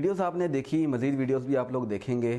videos आपने देखी मज़ीद वीडियोस भी आप लोग देखेंगे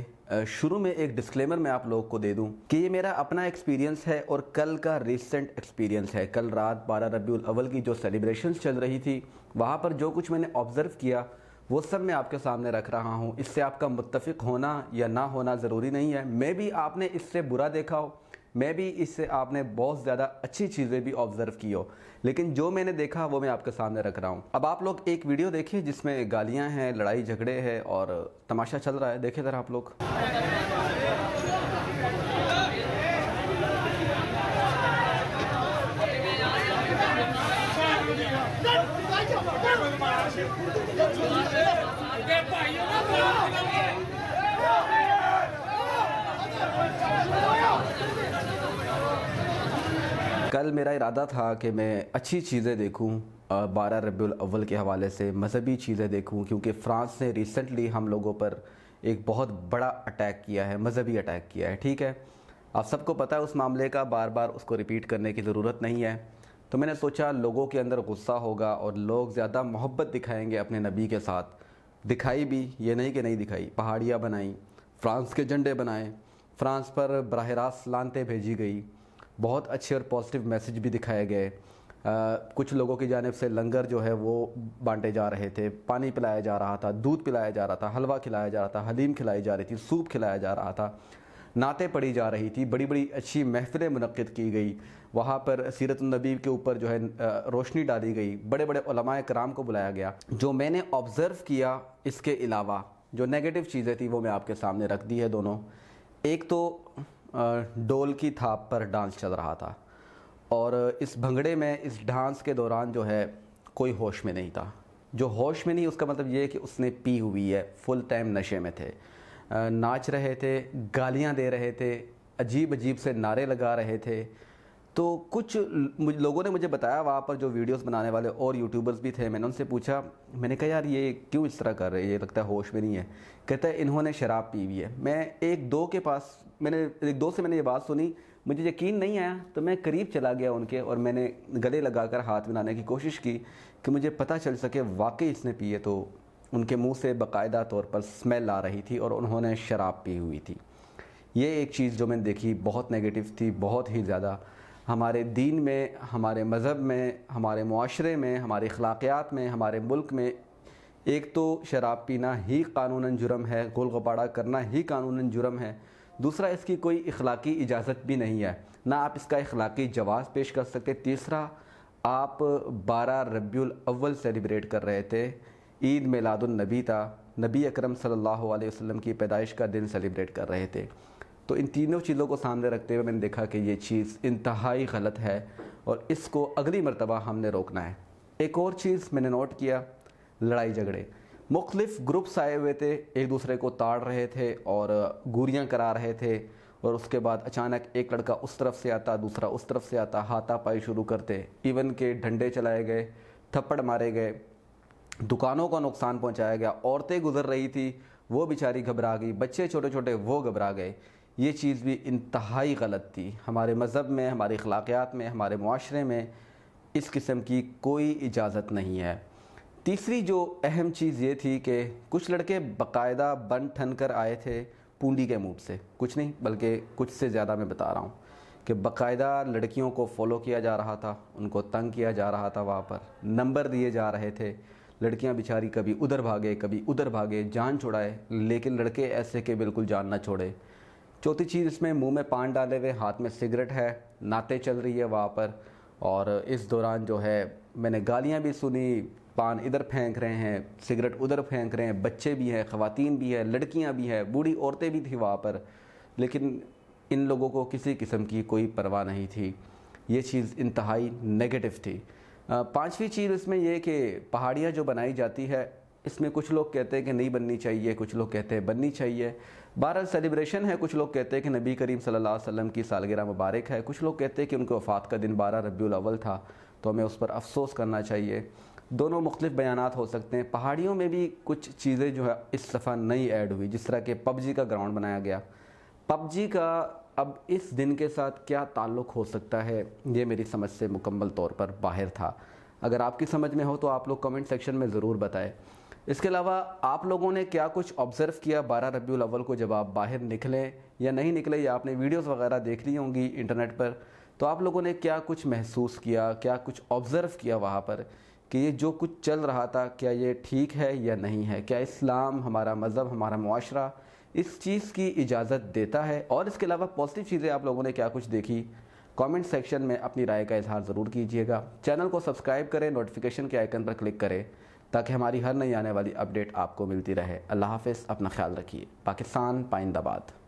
शुरू में एक डिस्क्लेमर मैं आप लोग को दे दूं कि ये मेरा अपना एक्सपीरियंस है और कल का रिसेंट एक्सपीरियंस है कल रात बारह रबी अव्वल की जो सेलिब्रेशंस चल रही थी वहाँ पर जो कुछ मैंने ऑब्ज़र्व किया वो सब मैं आपके सामने रख रहा हूँ इससे आपका मुतफिक होना या ना होना ज़रूरी नहीं है मे भी आपने इससे बुरा देखा हो मैं भी इससे आपने बहुत ज़्यादा अच्छी चीज़ें भी ऑब्जर्व की हो लेकिन जो मैंने देखा वो मैं आपके सामने रख रहा हूँ अब आप लोग एक वीडियो देखिए जिसमें गालियाँ हैं लड़ाई झगड़े हैं और तमाशा चल रहा है देखिए ज़रा आप लोग कल मेरा इरादा था कि मैं अच्छी चीज़ें देखूं बारह रबील अव्वल के हवाले से मजहबी चीज़ें देखूं क्योंकि फ़्रांस ने रिसेंटली हम लोगों पर एक बहुत बड़ा अटैक किया है मजहबी अटैक किया है ठीक है आप सबको पता है उस मामले का बार बार उसको रिपीट करने की ज़रूरत नहीं है तो मैंने सोचा लोगों के अंदर गुस्सा होगा और लोग ज़्यादा मोहब्बत दिखाएंगे अपने नबी के साथ दिखाई भी ये नहीं कि नहीं दिखाई पहाड़ियाँ बनाई फ्रांस के झंडे बनाए फ्रांस पर बरह रास्त लानते भेजी गई बहुत अच्छे और पॉजिटिव मैसेज भी दिखाए गए कुछ लोगों की जानब से लंगर जो है वो बांटे जा रहे थे पानी पिलाया जा रहा था दूध पिलाया जा रहा था हलवा खिलाया जा रहा था हलीम खिलाई जा रही थी सूप खिलाया जा रहा था नातें पढ़ी जा रही थी बड़ी बड़ी अच्छी महफिलें मनक़द की गई वहाँ पर सीरत नबी के ऊपर जो है रोशनी डाली गई बड़े बड़े कराम को बुलाया गया जो मैंने ऑब्ज़र्व किया इसके अलावा जो नेगेटिव चीज़ें थी वो मैं आपके सामने रख दी है दोनों एक तो डोल की थाप पर डांस चल रहा था और इस भंगड़े में इस डांस के दौरान जो है कोई होश में नहीं था जो होश में नहीं उसका मतलब ये है कि उसने पी हुई है फुल टाइम नशे में थे नाच रहे थे गालियां दे रहे थे अजीब अजीब से नारे लगा रहे थे तो कुछ लोगों ने मुझे बताया वहाँ पर जो वीडियोस बनाने वाले और यूट्यूबर्स भी थे मैंने उनसे पूछा मैंने कहा यार ये क्यों इस तरह कर रहे हैं ये लगता है होश में नहीं है कहता है इन्होंने शराब पी हुई है मैं एक दो के पास मैंने एक दो से मैंने ये बात सुनी मुझे यकीन नहीं आया तो मैं करीब चला गया उनके और मैंने गले लगाकर हाथ मिलाने की कोशिश की कि मुझे पता चल सके वाकई इसने पिए तो उनके मुंह से बाकायदा तौर पर स्मेल आ रही थी और उन्होंने शराब पी हुई थी ये एक चीज़ जो मैंने देखी बहुत नेगेटिव थी बहुत ही ज़्यादा हमारे दीन में हमारे मज़हब में हमारे माशरे में हमारे अखलाक़ियात में हमारे मुल्क में एक तो शराब पीना ही कानून जुर्म है गोल गपाड़ा करना ही कानून जुर्म है दूसरा इसकी कोई अखलाक़ी इजाज़त भी नहीं है ना आप इसका अखलाक़ी जवाब पेश कर सकते तीसरा आप बारह रबी अव्वल सेलिब्रेट कर रहे थे ईद मिलादुलनबी था नबी अकरम सल्लल्लाहु अलैहि वसल्लम की पैदाइश का दिन सेलिब्रेट कर रहे थे तो इन तीनों चीज़ों को सामने रखते हुए मैंने देखा कि ये चीज़ इंतहाई गलत है और इसको अगली मरतबा हमने रोकना है एक और चीज़ मैंने नोट किया लड़ाई झगड़े मुख्तफ ग्रुप्स आए हुए थे एक दूसरे को ताड़ रहे थे और गोरियाँ करा रहे थे और उसके बाद अचानक एक लड़का उस तरफ से आता दूसरा उस तरफ से आता हाथापाई शुरू करते इवन के डंडे चलाए गए थप्पड़ मारे गए दुकानों का नुकसान पहुंचाया गया औरतें गुजर रही थी वो बेचारी घबरा गई बच्चे छोटे छोटे वो घबरा गए ये चीज़ भी इंतहाई गलत थी हमारे मज़हब में हमारे अखलाक़ियात में हमारे माशरे में इस किस्म की कोई इजाज़त नहीं है तीसरी जो अहम चीज़ ये थी कि कुछ लड़के बाकायदा बन ठन कर आए थे पूंडी के मूड से कुछ नहीं बल्कि कुछ से ज़्यादा मैं बता रहा हूँ कि बाकायदा लड़कियों को फॉलो किया जा रहा था उनको तंग किया जा रहा था वहाँ पर नंबर दिए जा रहे थे लड़कियाँ बेचारी कभी उधर भागे कभी उधर भागे जान छोड़ाए लेकिन लड़के ऐसे के बिल्कुल जान ना छोड़े चौथी चीज़ इसमें मुंह में पान डाले हुए हाथ में सिगरेट है नाते चल रही है वहाँ पर और इस दौरान जो है मैंने गालियाँ भी सुनी पान इधर फेंक रहे हैं सिगरेट उधर फेंक रहे हैं बच्चे भी हैं ख़वातीन भी हैं लड़कियाँ भी हैं बूढ़ी औरतें भी थी वहाँ पर लेकिन इन लोगों को किसी किस्म की कोई परवाह नहीं थी ये चीज़ इंतहाई नेगेटिव थी पांचवी चीज़ इसमें यह कि पहाड़ियाँ जो बनाई जाती है इसमें कुछ लोग कहते हैं कि नहीं बननी चाहिए कुछ लोग कहते हैं बननी चाहिए बहरहाल सेलिब्रेशन है कुछ लोग कहते हैं कि नबी करीम सल्लल्लाहु अलैहि वसल्लम की सालगिरह मुबारक है कुछ लोग कहते हैं कि उनके वफ़ात का दिन बारह रबी अव्वल था तो हमें उस पर अफसोस करना चाहिए दोनों मुख्तफ बयान हो सकते हैं पहाड़ियों में भी कुछ चीज़ें जो है इस दफ़ा नई ऐड हुई जिस तरह के पबजी का ग्राउंड बनाया गया पबजी का अब इस दिन के साथ क्या ताल्लुक़ हो सकता है ये मेरी समझ से मुकम्मल तौर पर बाहर था अगर आपकी समझ में हो तो आप लोग कमेंट सेक्शन में ज़रूर बताएं इसके अलावा आप लोगों ने क्या कुछ ऑब्जर्व किया बारह रबी अव्वल को जब आप बाहर निकलें या नहीं निकले या आपने वीडियोस वगैरह देख ली होंगी इंटरनेट पर तो आप लोगों ने क्या कुछ महसूस किया क्या कुछ ऑब्ज़र्व किया वहाँ पर कि ये जो कुछ चल रहा था क्या ये ठीक है या नहीं है क्या इस्लाम हमारा मज़हब हमारा माशरा इस चीज़ की इजाज़त देता है और इसके अलावा पॉजिटिव चीज़ें आप लोगों ने क्या कुछ देखी कमेंट सेक्शन में अपनी राय का इजहार ज़रूर कीजिएगा चैनल को सब्सक्राइब करें नोटिफिकेशन के आइकन पर क्लिक करें ताकि हमारी हर नई आने वाली अपडेट आपको मिलती रहे अल्लाह हाफ़ अपना ख्याल रखिए पाकिस्तान पाइंदाबाद